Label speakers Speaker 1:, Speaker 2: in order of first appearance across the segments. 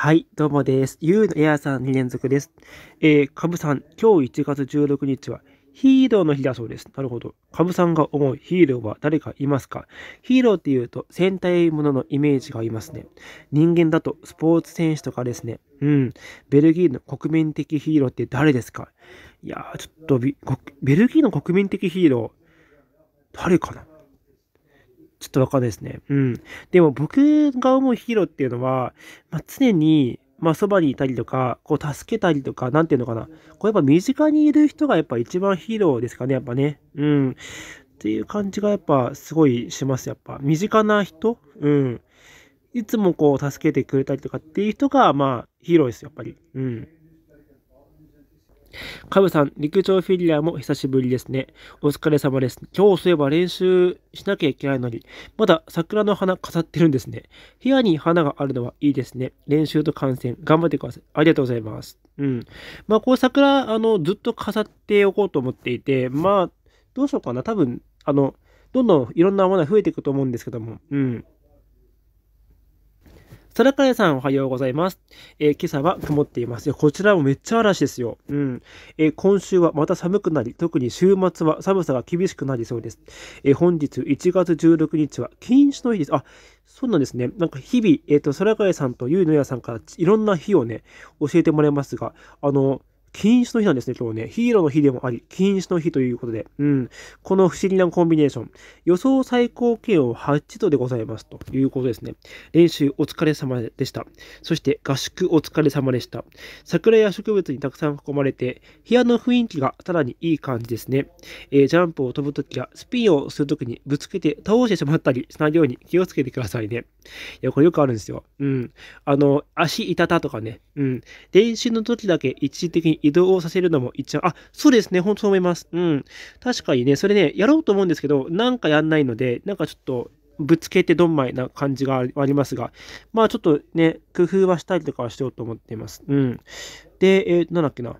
Speaker 1: はい、どうもです。ゆうのエアさん2連続です。えー、かぶさん、今日1月16日はヒーローの日だそうです。なるほど。かぶさんが思うヒーローは誰かいますかヒーローっていうと戦隊もののイメージがありますね。人間だとスポーツ選手とかですね。うん。ベルギーの国民的ヒーローって誰ですかいやー、ちょっとベルギーの国民的ヒーロー、誰かなちょっとわかんないですね。うん。でも僕が思うヒーローっていうのは、まあ、常に、まあ、そばにいたりとか、こう、助けたりとか、なんていうのかな。こう、やっぱ身近にいる人がやっぱ一番ヒーローですかね、やっぱね。うん。っていう感じがやっぱすごいします、やっぱ。身近な人うん。いつもこう、助けてくれたりとかっていう人が、まあ、ヒーローです、やっぱり。うん。カブさん、陸上フィギュアも久しぶりですね。お疲れ様です。今日そういえば練習しなきゃいけないのに、まだ桜の花飾ってるんですね。部屋に花があるのはいいですね。練習と観戦、頑張ってください。ありがとうございます。うん。まあ、こう桜、あの、ずっと飾っておこうと思っていて、まあ、どうしようかな。多分、あの、どんどんいろんなものが増えていくと思うんですけども、うん。空かねさんおはようございます。えー、今朝は曇っています。こちらもめっちゃ嵐ですよ。うん。えー、今週はまた寒くなり、特に週末は寒さが厳しくなりそうです。えー、本日1月16日は禁止の日です。あ、そうなんですね。なんか日々、えっ、ー、と、空かねさんとゆいのやさんからいろんな日をね、教えてもらいますが、あの、禁止の日なんですね、今日ね。ヒーローの日でもあり、禁止の日ということで。うん。この不思議なコンビネーション。予想最高気温8度でございます。ということですね。練習お疲れ様でした。そして合宿お疲れ様でした。桜や植物にたくさん囲まれて、部屋の雰囲気がさらにいい感じですね。えー、ジャンプを飛ぶときやスピンをするときにぶつけて倒してしまったりしないように気をつけてくださいね。いや、これよくあるんですよ。うん。あの、足痛たとかね。うん。練習の時だけ一時的に移動をさせるのも一応、あ、そうですね、本当そう思います。うん。確かにね、それね、やろうと思うんですけど、なんかやんないので、なんかちょっと、ぶつけてどんまいな感じがありますが、まあちょっとね、工夫はしたりとかはしようと思っています。うん。で、えー、なんだっけな。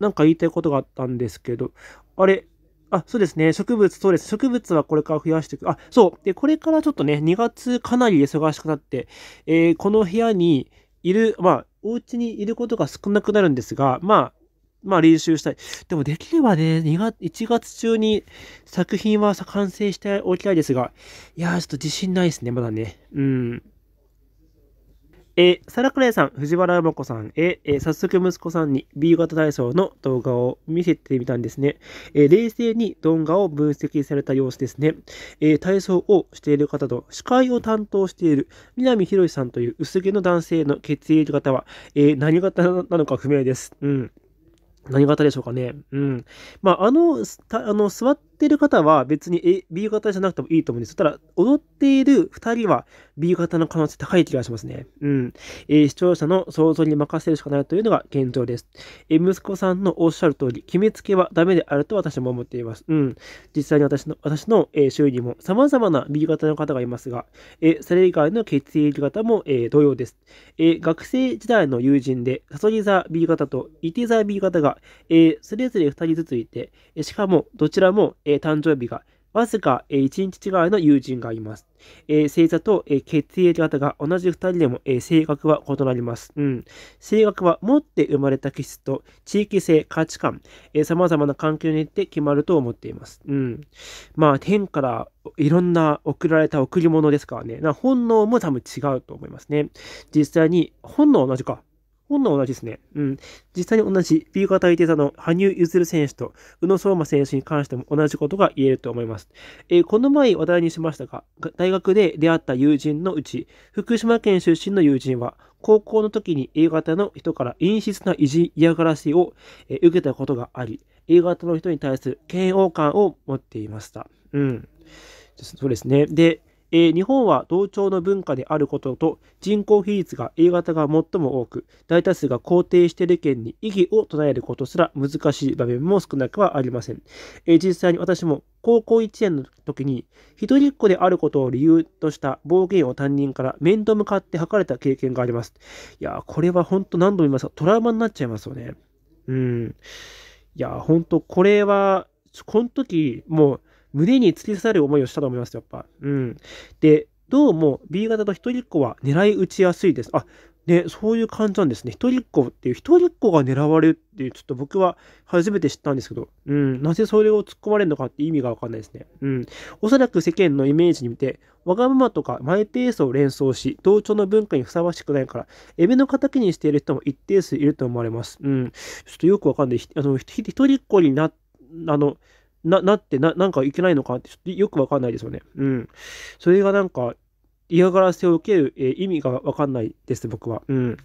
Speaker 1: なんか言いたいことがあったんですけど、あれ、あ、そうですね。植物、そうです。植物はこれから増やしていく。あ、そう。で、これからちょっとね、2月かなり忙しくなって、えー、この部屋にいる、まあ、お家にいることが少なくなるんですが、まあ、まあ練習したい。でもできればね、2月、1月中に作品は完成しておきたいですが、いやーちょっと自信ないですね、まだね。うん。えサラクレイさん、藤原山子さんへ、え早速息子さんに B 型体操の動画を見せてみたんですね。え冷静に動画を分析された様子ですね。え体操をしている方と司会を担当している南博さんという薄毛の男性の血液型は、え何型なのか不明です。うん。何型でしょうかね。うん。まあ、あの、あの座ってってる方は別に、A、B 型じゃなくてもいいと思うんですただ、踊っている2人は B 型の可能性高い気がしますね。うん。えー、視聴者の想像に任せるしかないというのが現状です。えー、息子さんのおっしゃる通り、決めつけはダメであると私も思っています。うん。実際に私の、私の、えー、周囲にも様々な B 型の方がいますが、えそれ以外の血液型も、え同様です。え学生時代の友人で、サソリ座 B 型とイテ座 B 型が、えそれぞれ2人ずついて、しかもどちらも、え誕生日がわずか1日違いの友人がいます。えー、星座と、えー、血液型が同じ2人でも、えー、性格は異なります。うん。性格は持って生まれた気質と地域性、価値観、えま様々な環境によって決まると思っています。うん。まあ、天からいろんな送られた贈り物ですからね。な本能も多分違うと思いますね。実際に、本能同じか。今度は同じですね。うん。実際に同じ B 型相手座の羽生結弦選手と宇野昌磨選手に関しても同じことが言えると思います。えー、この前話題にしましたが、大学で出会った友人のうち、福島県出身の友人は、高校の時に A 型の人から陰湿な意地嫌がらせを、え受けたことがあり、A 型の人に対する嫌悪感を持っていました。うん。そうですね。で、えー、日本は同調の文化であることと人口比率が A 型が最も多く大多数が肯定している件に異議を唱えることすら難しい場面も少なくはありません、えー、実際に私も高校1年の時に一人っ子であることを理由とした暴言を担任から面と向かって吐かれた経験がありますいやこれは本当何度も言いますがトラウマになっちゃいますよねうんいや本当これはこの時もう胸に突き刺さる思いをしたと思います、やっぱ。うん。で、どうも B 型と一人っ子は狙い撃ちやすいです。あ、ね、そういう感じなんですね。一人っ子っていう、一人っ子が狙われるっていう、ちょっと僕は初めて知ったんですけど、うん、なぜそれを突っ込まれるのかって意味がわかんないですね。うん。おそらく世間のイメージに見て、わがままとかマイペースを連想し、同調の文化にふさわしくないから、エビの敵にしている人も一定数いると思われます。うん。ちょっとよくわかんない。あの、一人っ子にな、あの、な、なってな、なんかいけないのかって、ちょっとよくわかんないですよね。うん。それがなんか、嫌がらせを受ける、えー、意味がわかんないです、僕は。うん。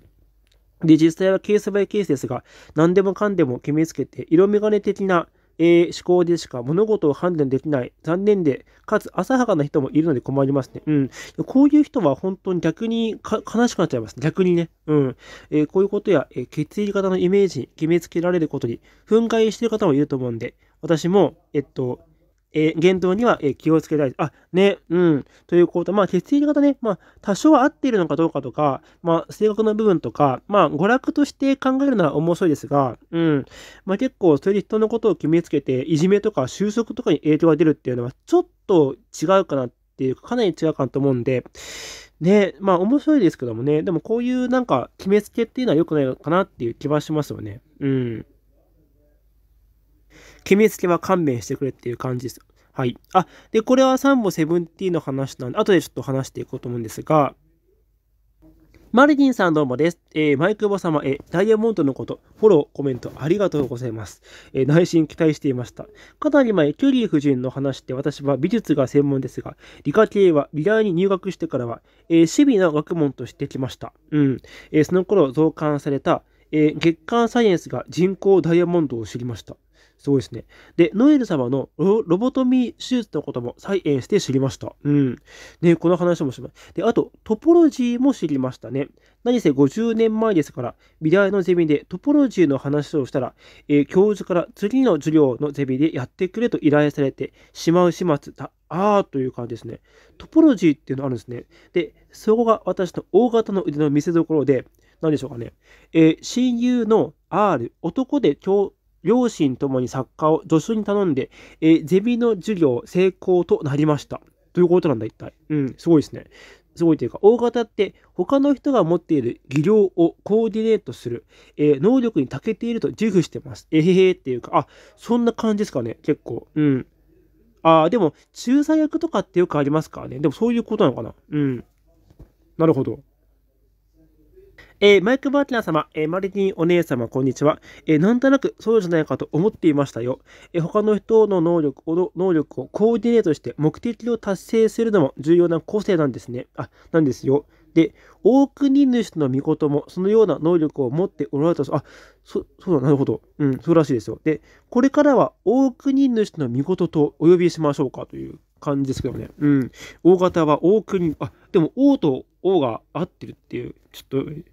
Speaker 1: で、実際はケースバイケースですが、何でもかんでも決めつけて、色眼鏡的な、えー、思考でしか物事を判断できない、残念で、かつ浅はかな人もいるので困りますね。うん。こういう人は本当に逆に悲しくなっちゃいます。逆にね。うん。えー、こういうことや、えー、血液型のイメージに決めつけられることに憤慨している方もいると思うんで、私も、えっと、えー、言動には、えー、気をつけたい。あ、ね、うん。ということ、まあ、血液型ね、まあ、多少は合っているのかどうかとか、まあ、性格の部分とか、まあ、娯楽として考えるのは面白いですが、うん。まあ、結構、それで人のことを決めつけて、いじめとか収束とかに影響が出るっていうのは、ちょっと違うかなっていうか、かなり違うかなと思うんで、ね、まあ、面白いですけどもね、でも、こういうなんか、決めつけっていうのは良くないのかなっていう気はしますよね。うん。決めつけは勘弁してくれっていう感じです。はい。あ、で、これは3本セブンティーの話なんで、後でちょっと話していこうと思うんですが、マルディンさんどうもです。えー、マイクボ様、えー、ダイヤモンドのこと、フォロー、コメントありがとうございます。えー、内心期待していました。かなり前、キュリー夫人の話って私は美術が専門ですが、理科系は美大に入学してからは、えー、守備の学問としてきました。うん。えー、その頃、増刊された、えー、月刊サイエンスが人工ダイヤモンドを知りました。すごいですね。で、ノエル様のロボトミー手術のことも再演して知りました。うん。ね、この話もします。で、あと、トポロジーも知りましたね。何せ50年前ですから、美大のゼミでトポロジーの話をしたら、えー、教授から次の授業のゼミでやってくれと依頼されてしまう始末だ。あーという感じですね。トポロジーっていうのあるんですね。で、そこが私の大型の腕の見せ所で、何でしょうかね。えー、親友の R、男で共両親ともに作家を助手に頼んで、えー、ゼミの授業成功となりました。ということなんだ、一体。うん、すごいですね。すごいというか、大型って他の人が持っている技量をコーディネートする、えー、能力に長けていると自負してます。えへへっていうか、あ、そんな感じですかね、結構。うん。ああ、でも、仲裁役とかってよくありますからね。でもそういうことなのかな。うん。なるほど。えー、マイク・バーティナー様、えー、マリティンお姉様、こんにちは。えー、なんとなくそうじゃないかと思っていましたよ。え他の人の能力を能力をコーディネートして目的を達成するのも重要な個性なんですね。あ、なんですよ。で、大国主の御事もそのような能力を持っておられたあ、そ、そうだ、なるほど。うん、そうらしいですよ。で、これからは大国主の御事とお呼びしましょうかという感じですけどね。うん。大型は大国、あ、でも王と王が合ってるっていう、ちょっと、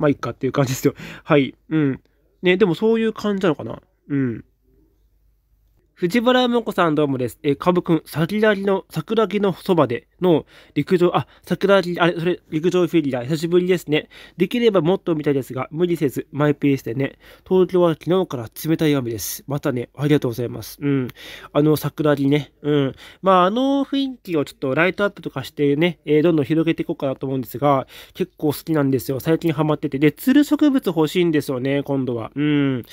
Speaker 1: まあ、いっかっていう感じですよ。はい。うん。ね、でもそういう感じなのかな。うん。藤原桃子さんどうもです。えー、かぶくん、桜木の、桜木のそばでの陸上、あ、桜木、あれ、それ、陸上フィギュア、久しぶりですね。できればもっと見たいですが、無理せず、マイペースでね。東京は昨日から冷たい雨です。またね、ありがとうございます。うん。あの、桜木ね。うん。まあ、あの雰囲気をちょっとライトアップとかしてね、えー、どんどん広げていこうかなと思うんですが、結構好きなんですよ。最近ハマってて。で、釣る植物欲しいんですよね、今度は。うん。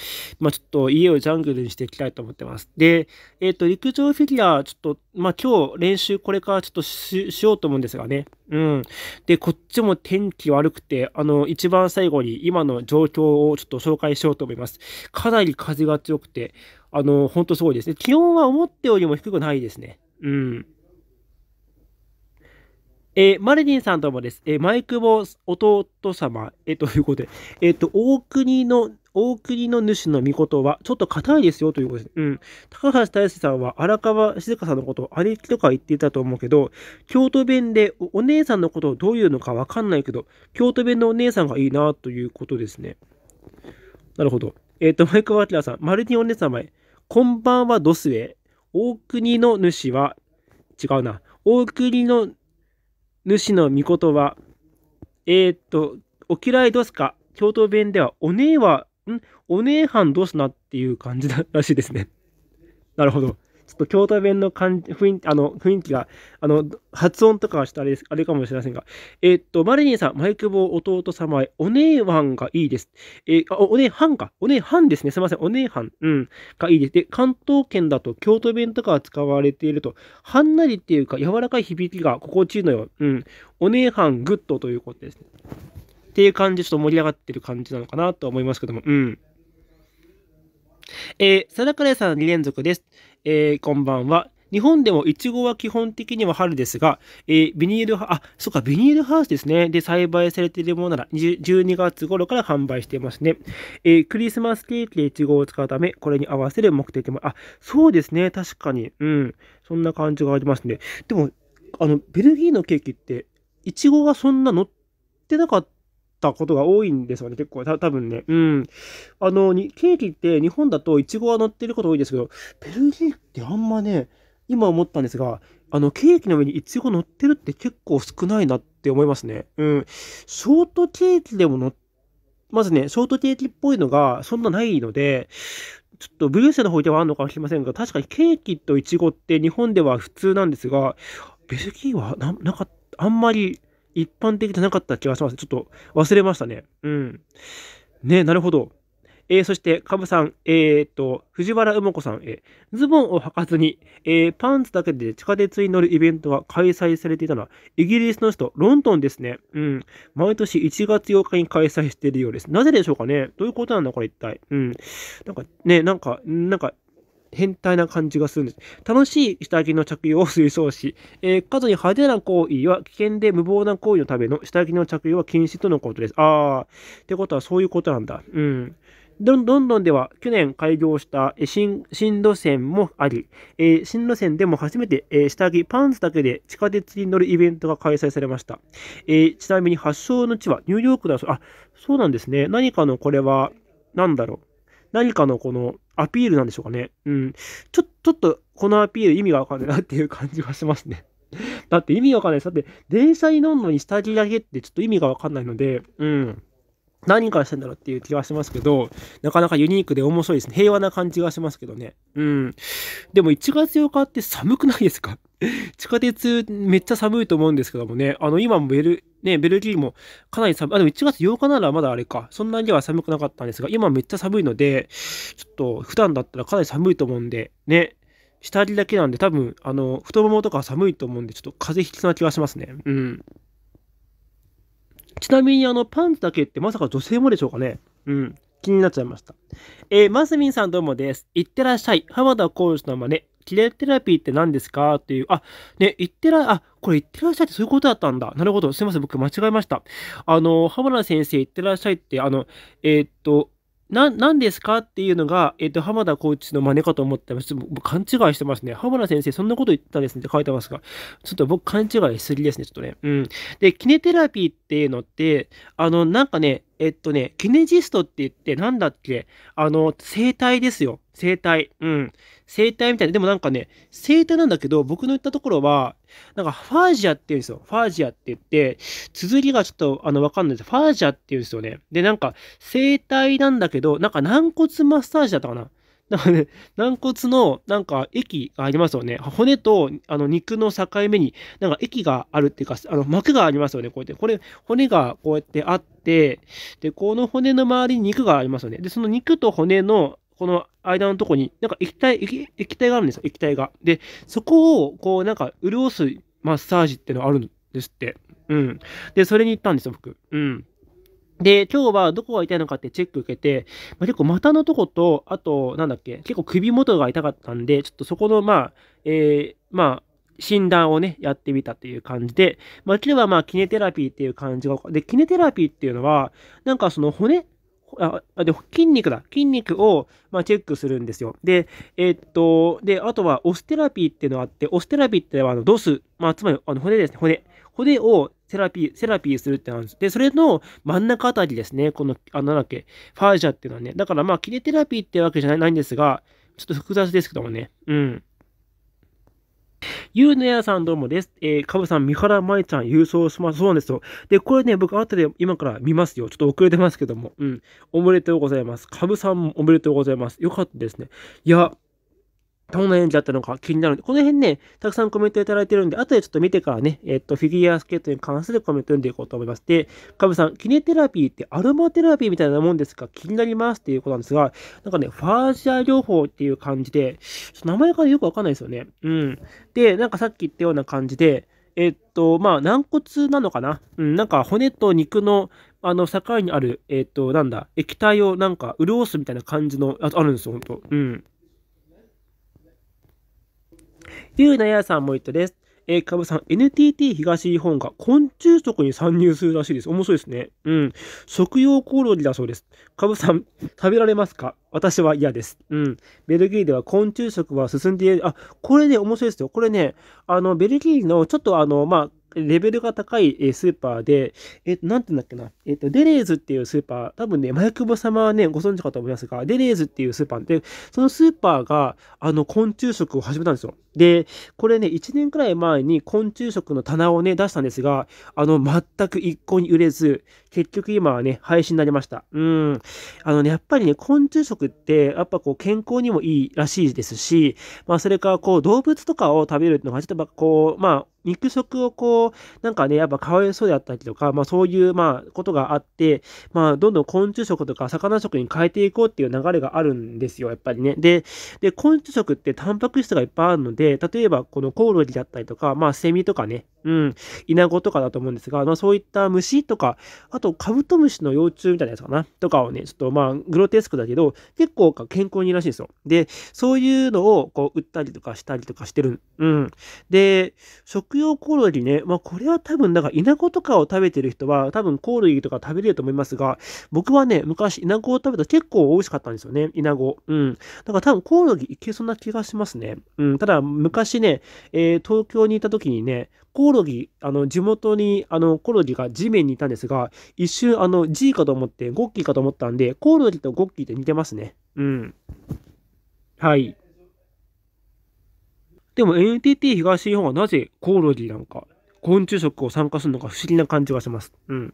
Speaker 1: まあ、ちょっと家をジャングルにしていきたいと思ってます。で、で、えっ、ー、と、陸上フィギュア、ちょっと、まあ、今日練習これからちょっとしようと思うんですがね。うん。で、こっちも天気悪くて、あの、一番最後に今の状況をちょっと紹介しようと思います。かなり風が強くて、あの、ほんとすごいですね。気温は思ったよりも低くないですね。うん。えー、マリリンさんともです。えー、マイクボ弟様、えー、ということで、えっ、ー、と、大国の、大国の主の御事は、ちょっと硬いですよということです。うん。高橋大輔さんは荒川静香さんのことを兄貴とか言っていたと思うけど、京都弁でお姉さんのことをどういうのかわかんないけど、京都弁のお姉さんがいいなということですね。なるほど。えっ、ー、と、マイクワキラさん、マルティンお姉様へ、こんばんはドスへ。大国の主は、違うな。大国の主の御言葉。えー、っと、お嫌いどうすか京都弁では、お姉は、んお姉はんどうすなっていう感じらしいですね。なるほど。ちょっと京都弁の感じ、雰囲気、あの、雰囲気が、あの、発音とかはちょっとあれです、あれかもしれませんが。えー、っと、マリリンさん、マイクボ弟様へ、お姉はんがいいです。えー、あ、お姉はんか。お姉はんですね。すみません。お姉はん、うん、がいいです。で、関東圏だと京都弁とかは使われていると、はんなりっていうか、柔らかい響きが心地いいのよ。うん。お姉はん、グッドということですね。っていう感じ、ちょっと盛り上がってる感じなのかなと思いますけども、うん。えー、貞倉さん2連続です。えー、こんばんは。日本でもイチゴは基本的には春ですが、えー、ビニールハ、あ、そっか、ビニールハウスですね。で、栽培されているものなら、12月頃から販売していますね。えー、クリスマスケーキでイチゴを使うため、これに合わせる目的も、あ、そうですね。確かに。うん。そんな感じがありますね。でも、あの、ベルギーのケーキって、イチゴがそんな乗ってなかったたことが多いんですよね、結構。た多分ね。うん。あの、にケーキって日本だとイチゴは乗ってること多いですけど、ベルギーってあんまね、今思ったんですが、あの、ケーキの上にイチゴ乗ってるって結構少ないなって思いますね。うん。ショートケーキでも乗っまずね、ショートケーキっぽいのがそんなないので、ちょっとブルーセの方ではあるのかもしれませんが、確かにケーキとイチゴって日本では普通なんですが、ベルギーはななかあんまり一般的じゃなかった気がします。ちょっと忘れましたね。うん。ね、なるほど。えー、そして、カブさん、えー、っと、藤原梅子さん、えー、ズボンを履かずに、えー、パンツだけで地下鉄に乗るイベントが開催されていたのは、イギリスの人、ロンドンですね。うん。毎年1月8日に開催しているようです。なぜでしょうかねどういうことなんだ、これ一体。うん。なんか、ね、なんか、なんか、変態な感じがするんです。楽しい下着の着用を推奨し、えー、に派手な行為は危険で無謀な行為のための下着の着用は禁止とのことです。あー、ってことはそういうことなんだ。うん。どんどんでは去年開業した新新路線もあり、えー、新路線でも初めて、えー、下着パンツだけで地下鉄に乗るイベントが開催されました。えー、ちなみに発祥の地はニューヨークだそう。あ、そうなんですね。何かのこれは、何だろう。何かのこのアピールなんでしょうかね。うん。ちょ、ちょっと、このアピール意味がわかんないなっていう感じがしますね。だって意味わかんないです。だって、電車に乗るのに下着だけってちょっと意味がわかんないので、うん。何からしてんだろうっていう気はしますけど、なかなかユニークで面白いですね。平和な感じがしますけどね。うん。でも1月8日って寒くないですか地下鉄めっちゃ寒いと思うんですけどもね、あの今もベル、ね、ベルギーもかなり寒い、あ、でも1月8日ならまだあれか、そんなには寒くなかったんですが、今めっちゃ寒いので、ちょっと普段だったらかなり寒いと思うんで、ね、下着だけなんで多分、あの、太ももとか寒いと思うんで、ちょっと風邪ひきそうな気がしますね。うん。ちなみに、あの、パンツだけってまさか女性もでしょうかねうん。気になっちゃいました。えー、マスミンさんどうもです。いってらっしゃい。浜田浩二の真似。キレテラピーって何ですかっていう、あ、ね、言ってら、あ、これ言ってらっしゃいってそういうことだったんだ。なるほど。すいません。僕間違えました。あの、浜田先生言ってらっしゃいって、あの、えー、っと、な、何ですかっていうのが、えっ、と、浜田コーチの真似かと思ってまちょっと勘違いしてますね。浜田先生、そんなこと言ったんですねって書いてますが、ちょっと僕勘違いしすぎですね、ちょっとね。うん。で、キネテラピーっていうのって、あの、なんかね、えっとね、キネジストって言って、なんだっけあの、生体ですよ。生体。うん。生体みたいな。でもなんかね、生体なんだけど、僕の言ったところは、なんかファージアって言うんですよ。ファージアって言って、綴りがちょっと、あの、わかんないです。ファージアって言うんですよね。で、なんか、生体なんだけど、なんか軟骨マッサージだったかな。なんかね、軟骨のなんか液がありますよね。骨とあの肉の境目になんか液があるっていうか、あの膜がありますよね。こうやって。これ、骨がこうやってあって、で、この骨の周りに肉がありますよね。で、その肉と骨のこの間のとこに、なんか液体液、液体があるんですよ、液体が。で、そこを、こう、なんか、潤すマッサージってのがあるんですって。うん。で、それに行ったんですよ、僕。うん。で、今日はどこが痛いのかってチェック受けて、まあ、結構股のとこと、あと、なんだっけ、結構首元が痛かったんで、ちょっとそこの、まあ、えー、まあ、診断をね、やってみたという感じで、まあ、今きればまあ、キネテラピーっていう感じが、で、キネテラピーっていうのは、なんかその骨、あで筋肉だ。筋肉を、まあ、チェックするんですよ。で、えー、っと、で、あとは、オステラピーっていうのがあって、オステラピーってのは、あの、ドス、まあ、つまり、あの骨ですね、骨。骨をセラピー、セラピーするってなんです。で、それの真ん中あたりですね、この、あの、なんだっけ、ファージャっていうのはね。だからまあ、キレテラピーってわけじゃないんですが、ちょっと複雑ですけどもね。うん。ゆうのやさんどうもです。えー、かぶさん、三原舞ちゃん、郵送します。そうなんですよ。で、これね、僕、後で今から見ますよ。ちょっと遅れてますけども。うん。おめでとうございます。かぶさんもおめでとうございます。よかったですね。いや、どんな演技だったのか気になるんで、この辺ね、たくさんコメントいただいてるんで、後でちょっと見てからね、えっと、フィギュアスケートに関するコメント読んでいこうと思います。で、カブさん、キネテラピーってアロマテラピーみたいなもんですか気になりますっていうことなんですが、なんかね、ファージア療法っていう感じで、ちょっと名前からよくわかんないですよね。うん。で、なんかさっき言ったような感じで、えっと、まあ、軟骨なのかなうん、なんか骨と肉の、あの、境にある、えっと、なんだ、液体をなんか潤すみたいな感じの、ああるんですよ、ほんと。うん。ゆうなやさんも言ったです。えー、かぶさん、NTT 東日本が昆虫食に参入するらしいです。面白いですね。うん。食用コオロギだそうです。かぶさん、食べられますか私は嫌です。うん。ベルギーでは昆虫食は進んでいる。あ、これね、面白いですよ。これね、あの、ベルギーのちょっとあの、まあ、レベルが高いスーパーで、えっと、なんて言うんだっけな、えっと、デレーズっていうスーパー、多分ね、前久保様はね、ご存知かと思いますが、デレーズっていうスーパーで、そのスーパーが、あの、昆虫食を始めたんですよ。で、これね、1年くらい前に昆虫食の棚をね、出したんですが、あの、全く一向に売れず、結局今はね、廃止になりました。うん。あのね、やっぱりね、昆虫食って、やっぱこう、健康にもいいらしいですし、まあ、それからこう、動物とかを食べるってのは、ちょっとこう、まあ、肉食をこう、なんかね、やっぱかわいそうであったりとか、まあそういう、まあことがあって、まあどんどん昆虫食とか魚食に変えていこうっていう流れがあるんですよ、やっぱりね。で、で、昆虫食ってタンパク質がいっぱいあるので、例えばこのコオロギだったりとか、まあセミとかね、うん、イナゴとかだと思うんですが、まあ、そういった虫とか、あとカブトムシの幼虫みたいなやつかな、とかをね、ちょっとまあ、グロテスクだけど、結構健康にいいらしいんですよ。で、そういうのをこう売ったりとかしたりとかしてる。うん。で、食用コオロギね、まあ、これは多分、なんかイナゴとかを食べてる人は、多分コオロギとか食べれると思いますが、僕はね、昔イナゴを食べたら結構美味しかったんですよね、イナゴ。うん。だから多分コオロギいけそうな気がしますね。うん。ただ、昔ね、えー、東京にいた時にね、コオロギロギ、あの、地元に、あの、コロギが地面にいたんですが、一瞬、あの、G かと思って、ゴッキーかと思ったんで、コオロギとゴッキーって似てますね。うん。はい。でも NTT 東日本はなぜコオロギなのか。昆虫食を参加するのか不思議な感じがします。うん。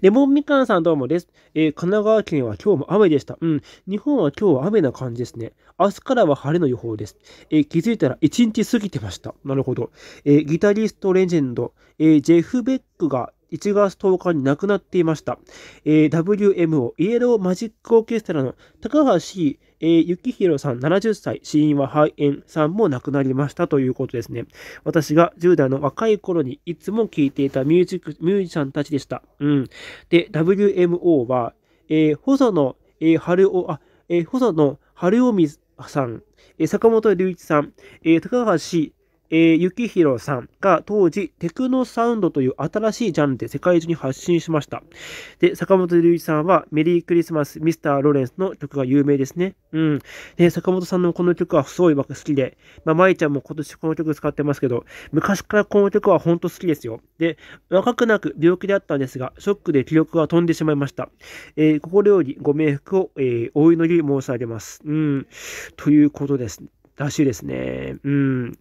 Speaker 1: レモンみかんさんどうもです。えー、神奈川県は今日も雨でした。うん。日本は今日は雨な感じですね。明日からは晴れの予報です。えー、気づいたら1日過ぎてました。なるほど。えー、ギタリストレジェンド、えー、ジェフ・ベックが1月10日に亡くなっていました。えー、WMO、イエローマジックオーケストラの高橋えー、幸宏さん70歳、死因は肺炎さんも亡くなりましたということですね。私が10代の若い頃にいつも聴いていたミュージック、ミュージシャンたちでした。うん。で、WMO は、えー、細野、えー、春尾、あ、えー、細野晴臣さん、え坂本龍一さん、え高橋えー、幸宏さんが当時、テクノサウンドという新しいジャンルで世界中に発信しました。で、坂本龍一さんは、メリークリスマス、ミスター・ロレンスの曲が有名ですね。うん。で、坂本さんのこの曲はすごい僕好きで、まあ、舞ちゃんも今年この曲使ってますけど、昔からこの曲は本当好きですよ。で、若くなく病気であったんですが、ショックで記憶が飛んでしまいました。えー、心よりご冥福を、えー、お祈り申し上げます。うん。ということです。らしいですね。うん。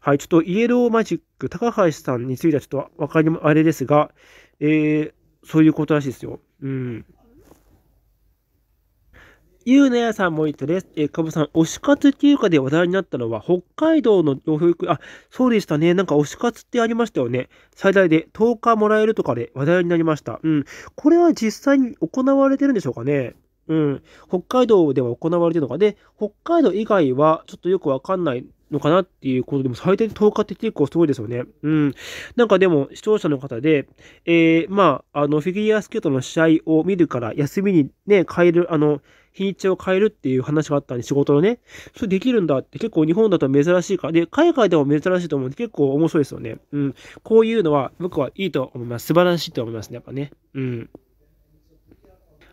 Speaker 1: はい、ちょっとイエローマジック、高橋さんについてはちょっとわかりもあれですが、えー、そういうことらしいですよ。うん。ゆうなやさんも言ってです。えー、かぶさん、推し活っていうかで話題になったのは、北海道の洋服、あ、そうでしたね。なんか推し活ってありましたよね。最大で10日もらえるとかで話題になりました。うん。これは実際に行われてるんでしょうかね。うん。北海道では行われてるのかで、北海道以外はちょっとよくわかんないのかなっていうことでも、最低10日って結構すごいですよね。うん。なんかでも、視聴者の方で、えー、まあ、あの、フィギュアスケートの試合を見るから、休みにね、変える、あの、日にちを変えるっていう話があったんで、仕事のね、それできるんだって結構日本だと珍しいから、で、海外でも珍しいと思うんで、結構面白いですよね。うん。こういうのは、僕はいいと思います。素晴らしいと思いますね、やっぱね。うん。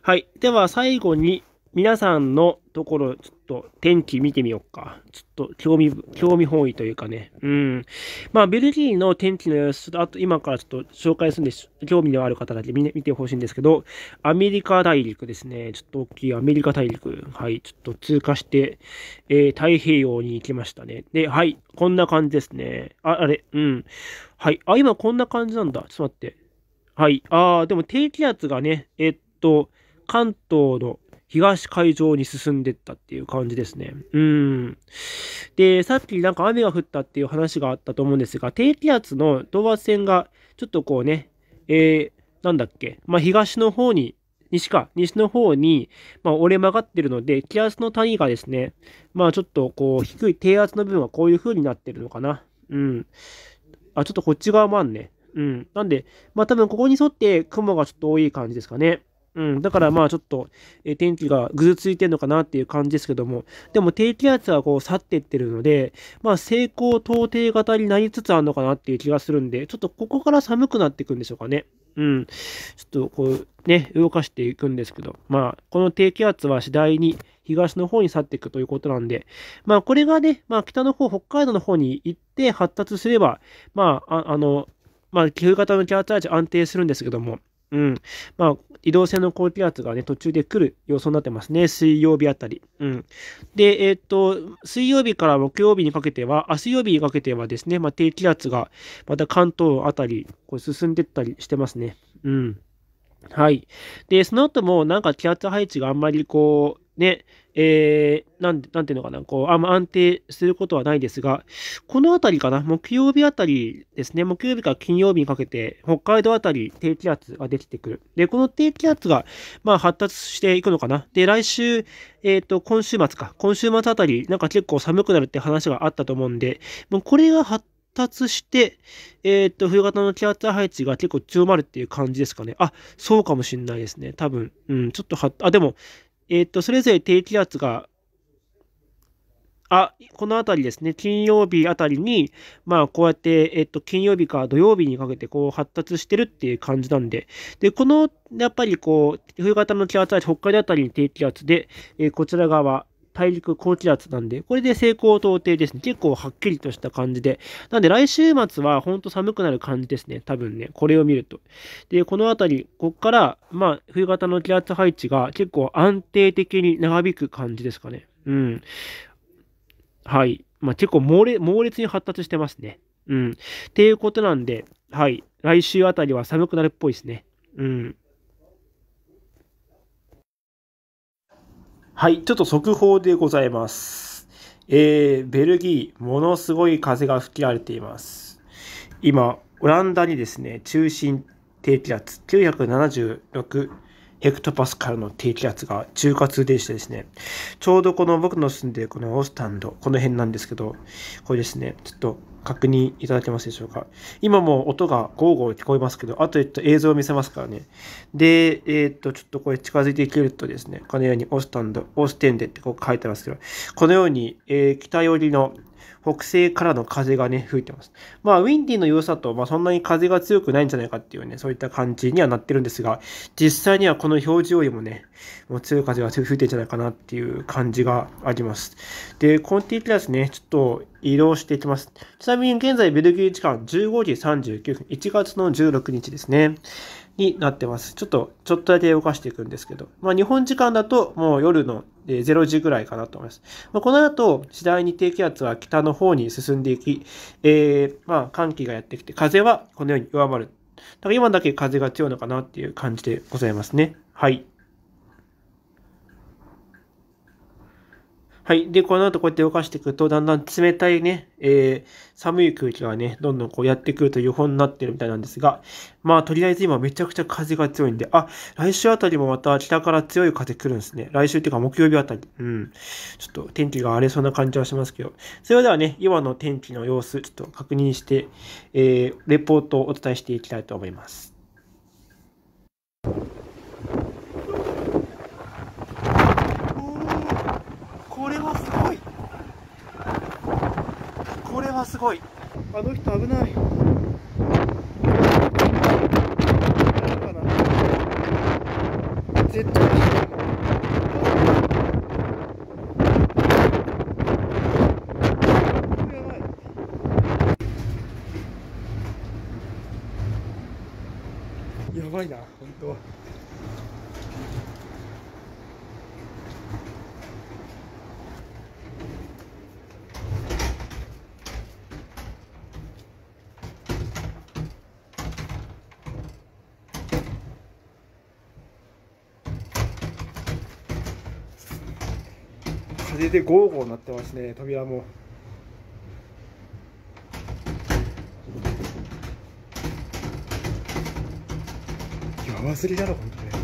Speaker 1: はい。では最後に皆さんのところ、ちょっと天気見てみようか。ちょっと興味、興味本位というかね。うん。まあ、ベルギーの天気の様子、ちょっとあと今からちょっと紹介するんです。興味のある方だけ見,、てほしいんですけど、アメリカ大陸ですね。ちょっと大きいアメリカ大陸。はい。ちょっと通過して、えー、太平洋に行きましたね。で、はい。こんな感じですね。あ、あれ、うん。はい。あ、今こんな感じなんだ。ちょっと待って。はい。あー、でも低気圧がね、えっと、関東の東海上に進んでったっていう感じですね。うん。で、さっきなんか雨が降ったっていう話があったと思うんですが、低気圧の等圧線がちょっとこうね、えー、なんだっけ、まあ、東の方に、西か、西の方に、まあ、折れ曲がってるので、気圧の単位がですね、まあ、ちょっとこう、低い低圧の部分はこういう風になってるのかな。うん。あ、ちょっとこっち側もあんね。うん。なんで、まあ、多分ここに沿って雲がちょっと多い感じですかね。うん、だからまあちょっと、え天気がぐずついてるのかなっていう感じですけども、でも低気圧はこう去ってってるので、まあ成功到底型になりつつあるのかなっていう気がするんで、ちょっとここから寒くなっていくんでしょうかね。うん。ちょっとこうね、動かしていくんですけど、まあこの低気圧は次第に東の方に去っていくということなんで、まあこれがね、まあ北の方、北海道の方に行って発達すれば、まあ、あの、まあ、旧型の気圧配置安定するんですけども、うん。まあ、移動性の高気圧がね、途中で来る予想になってますね。水曜日あたり。うん。で、えっ、と、水曜日から木曜日にかけては、あ、水曜日にかけてはですね、まあ、低気圧がまた関東あたり、こう進んでったりしてますね。うん。はい。で、その後もなんか気圧配置があんまりこう、ね、えー、なん、なんていうのかな、こう、あんま安定することはないですが、このあたりかな、木曜日あたりですね、木曜日から金曜日にかけて、北海道あたり低気圧ができてくる。で、この低気圧が、まあ、発達していくのかな。で、来週、えっ、ー、と、今週末か、今週末あたり、なんか結構寒くなるって話があったと思うんで、もうこれが発達して、えっ、ー、と、冬型の気圧配置が結構強まるっていう感じですかね。あ、そうかもしんないですね。多分。うん、ちょっとは、あ、でも、えー、っと、それぞれ低気圧が、あ、この辺りですね、金曜日あたりに、まあ、こうやって、えー、っと、金曜日から土曜日にかけて、こう、発達してるっていう感じなんで、で、この、やっぱりこう、冬型の気圧配置、北海道あたりに低気圧で、えー、こちら側、大陸高気圧なんで、これで西高東低ですね。結構はっきりとした感じで。なんで来週末はほんと寒くなる感じですね。多分ね、これを見ると。で、この辺り、こっから、まあ、冬型の気圧配置が結構安定的に長引く感じですかね。うん。はい。まあ、結構猛烈猛烈に発達してますね。うん。っていうことなんで、はい。来週あたりは寒くなるっぽいですね。うん。はい、ちょっと速報でございます。えー、ベルギー、ものすごい風が吹き荒れています。今、オランダにですね、中心低気圧976ヘクトパスカルの低気圧が中華通でしてですね、ちょうどこの僕の住んでるこのオスタンド、この辺なんですけど、これですね、ちょっと確認いただけますでしょうか。今も音がゴーゴー聞こえますけど、あとっと映像を見せますからね。で、えー、っと、ちょっとこれ近づいていけるとですね、このようにオスタンド、オステンデってこう書いてますけど、このように、えー、北寄りの北西からの風がね、吹いてます。まあ、ウィンディの良さと、まあ、そんなに風が強くないんじゃないかっていうね、そういった感じにはなってるんですが、実際にはこの表示よりもね、もう強い風が吹いてるんじゃないかなっていう感じがあります。で、コンティテラスね、ちょっと移動していきます。ちなみに現在ベルギー時間15時39分、1月の16日ですね。になってます。ちょっと、ちょっとだけ動かしていくんですけど、まあ、日本時間だともう夜の0時ぐらいかなと思います。まあ、この後、次第に低気圧は北の方に進んでいき、えー、まあ、寒気がやってきて、風はこのように弱まる。だから今だけ風が強いのかなっていう感じでございますね。はい。はい。で、この後こうやって動かしていくと、だんだん冷たいね、えー、寒い空気がね、どんどんこうやってくると予報になってるみたいなんですが、まあ、とりあえず今めちゃくちゃ風が強いんで、あ、来週あたりもまた北から強い風来るんですね。来週っていうか木曜日あたり。うん。ちょっと天気が荒れそうな感じはしますけど、それではね、今の天気の様子、ちょっと確認して、えー、レポートをお伝えしていきたいと思います。ごいあの人危ないやばいな本当は。でゴーゴーなってますね扉も。弱すぎだろ本当に。